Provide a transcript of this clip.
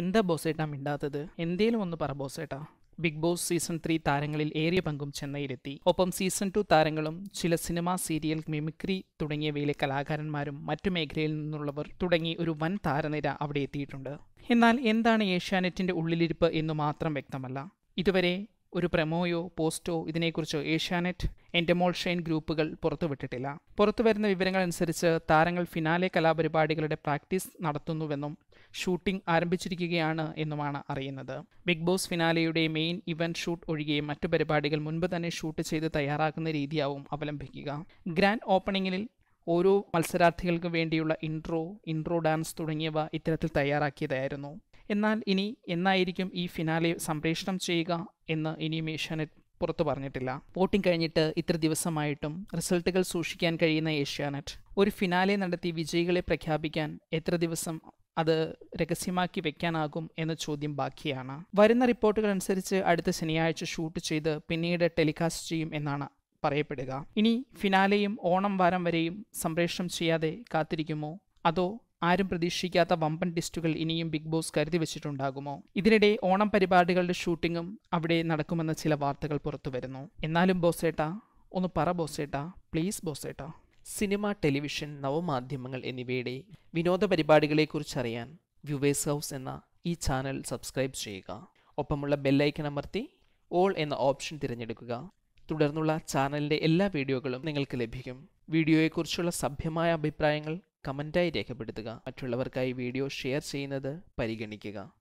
എന്താ ബോസേട്ടാ മിണ്ടാത്തത് എന്തേലും ഒന്ന് പറ ബോസേട്ടാ ബിഗ് ബോസ് സീസൺ ത്രീ താരങ്ങളിൽ ഏറിയ പങ്കും ചെന്നൈയിലെത്തി ഒപ്പം സീസൺ ടു താരങ്ങളും ചില സിനിമ സീരിയൽ മിമിക്രി തുടങ്ങിയവയിലെ കലാകാരന്മാരും മറ്റു മേഖലയിൽ നിന്നുള്ളവർ തുടങ്ങി ഒരു വൻ താരനിര അവിടെ എത്തിയിട്ടുണ്ട് എന്നാൽ എന്താണ് ഏഷ്യാനെറ്റിന്റെ ഉള്ളിലിരിപ്പ് എന്ന് മാത്രം വ്യക്തമല്ല ഇതുവരെ ഒരു പ്രമോയോ പോസ്റ്റോ ഇതിനെക്കുറിച്ചോ ഏഷ്യാനെറ്റ് എൻ്റെ ഷൈൻ ഗ്രൂപ്പുകൾ പുറത്തുവിട്ടിട്ടില്ല പുറത്തുവരുന്ന വിവരങ്ങൾ അനുസരിച്ച് താരങ്ങൾ ഫിനാലെ കലാപരിപാടികളുടെ പ്രാക്ടീസ് നടത്തുന്നുവെന്നും ഷൂട്ടിംഗ് ആരംഭിച്ചിരിക്കുകയാണ് എന്നുമാണ് അറിയുന്നത് ബിഗ് ബോസ് ഫിനാലയുടെ മെയിൻ ഇവന്റ് ഷൂട്ട് ഒഴികെ മറ്റു പരിപാടികൾ മുൻപ് തന്നെ ഷൂട്ട് ചെയ്ത് തയ്യാറാക്കുന്ന രീതിയാവും അവലംബിക്കുക ഗ്രാൻഡ് ഓപ്പണിംഗിൽ ഓരോ മത്സരാർത്ഥികൾക്ക് വേണ്ടിയുള്ള ഇൻട്രോ ഇൻട്രോ ഡാൻസ് തുടങ്ങിയവ ഇത്തരത്തിൽ തയ്യാറാക്കിയതായിരുന്നു എന്നാൽ ഇനി എന്നായിരിക്കും ഈ ഫിനാലെ സംപ്രേഷണം ചെയ്യുക എന്ന് ഇനി ഏഷ്യാനെറ്റ് പുറത്തു പറഞ്ഞിട്ടില്ല വോട്ടിംഗ് കഴിഞ്ഞിട്ട് ഇത്ര ദിവസമായിട്ടും റിസൾട്ടുകൾ സൂക്ഷിക്കാൻ കഴിയുന്ന ഏഷ്യാനെറ്റ് ഒരു ഫിനാലെ നടത്തി വിജയികളെ പ്രഖ്യാപിക്കാൻ എത്ര ദിവസം അത് രഹസ്യമാക്കി വെക്കാനാകും എന്ന ചോദ്യം ബാക്കിയാണ് വരുന്ന റിപ്പോർട്ടുകൾ അനുസരിച്ച് അടുത്ത ശനിയാഴ്ച ഷൂട്ട് ചെയ്ത് പിന്നീട് ടെലികാസ്റ്റ് ചെയ്യും എന്നാണ് പറയപ്പെടുക ഇനി ഫിനാലെയും ഓണം വാരം വരെയും സംപ്രേഷണം ചെയ്യാതെ കാത്തിരിക്കുമോ അതോ ആരും പ്രതീക്ഷിക്കാത്ത വമ്പൻ ടിസ്റ്റുകൾ ഇനിയും ബിഗ് ബോസ് കരുതി വെച്ചിട്ടുണ്ടാകുമോ ഇതിനിടെ ഓണം പരിപാടികളുടെ ഷൂട്ടിങ്ങും അവിടെ നടക്കുമെന്ന ചില വാർത്തകൾ പുറത്തുവരുന്നു എന്നാലും ബോസേട്ട ഒന്ന് പറ ബോസേട്ട പ്ലീസ് ബോസേട്ട സിനിമ ടെലിവിഷൻ നവമാധ്യമങ്ങൾ എന്നിവയുടെ വിനോദ പരിപാടികളെക്കുറിച്ചറിയാൻ വ്യൂവേഴ്സ് ഹൗസ് എന്ന ഈ ചാനൽ സബ്സ്ക്രൈബ് ചെയ്യുക ഒപ്പമുള്ള ബെല്ലൈക്കൺ അമർത്തി ഓൾ എന്ന ഓപ്ഷൻ തിരഞ്ഞെടുക്കുക തുടർന്നുള്ള ചാനലിൻ്റെ എല്ലാ വീഡിയോകളും നിങ്ങൾക്ക് ലഭിക്കും വീഡിയോയെക്കുറിച്ചുള്ള സഭ്യമായ അഭിപ്രായങ്ങൾ കമൻറ്റായി രേഖപ്പെടുത്തുക മറ്റുള്ളവർക്കായി വീഡിയോ ഷെയർ ചെയ്യുന്നത് പരിഗണിക്കുക